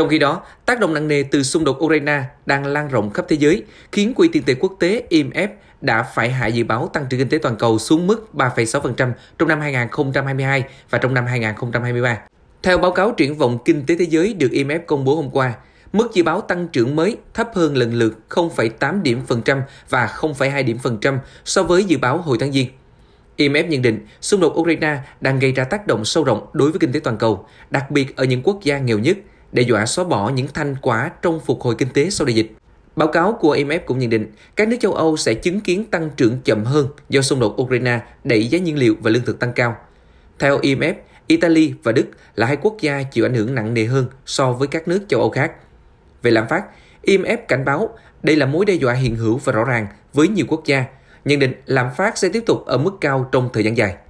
Trong khi đó, tác động nặng nề từ xung đột Ukraine đang lan rộng khắp thế giới, khiến Quỹ tiền tệ quốc tế IMF đã phải hạ dự báo tăng trưởng kinh tế toàn cầu xuống mức 3,6% trong năm 2022 và trong năm 2023. Theo báo cáo triển vọng kinh tế thế giới được IMF công bố hôm qua, mức dự báo tăng trưởng mới thấp hơn lần lượt 0,8 điểm phần trăm và 0,2 điểm phần trăm so với dự báo hồi tháng Giêng. IMF nhận định xung đột Ukraine đang gây ra tác động sâu rộng đối với kinh tế toàn cầu, đặc biệt ở những quốc gia nghèo nhất – đe dọa xóa bỏ những thành quả trong phục hồi kinh tế sau đại dịch. Báo cáo của IMF cũng nhận định các nước châu Âu sẽ chứng kiến tăng trưởng chậm hơn do xung đột Ukraine đẩy giá nhiên liệu và lương thực tăng cao. Theo IMF, Italy và Đức là hai quốc gia chịu ảnh hưởng nặng nề hơn so với các nước châu Âu khác. Về lạm phát, IMF cảnh báo đây là mối đe dọa hiện hữu và rõ ràng với nhiều quốc gia, nhận định lạm phát sẽ tiếp tục ở mức cao trong thời gian dài.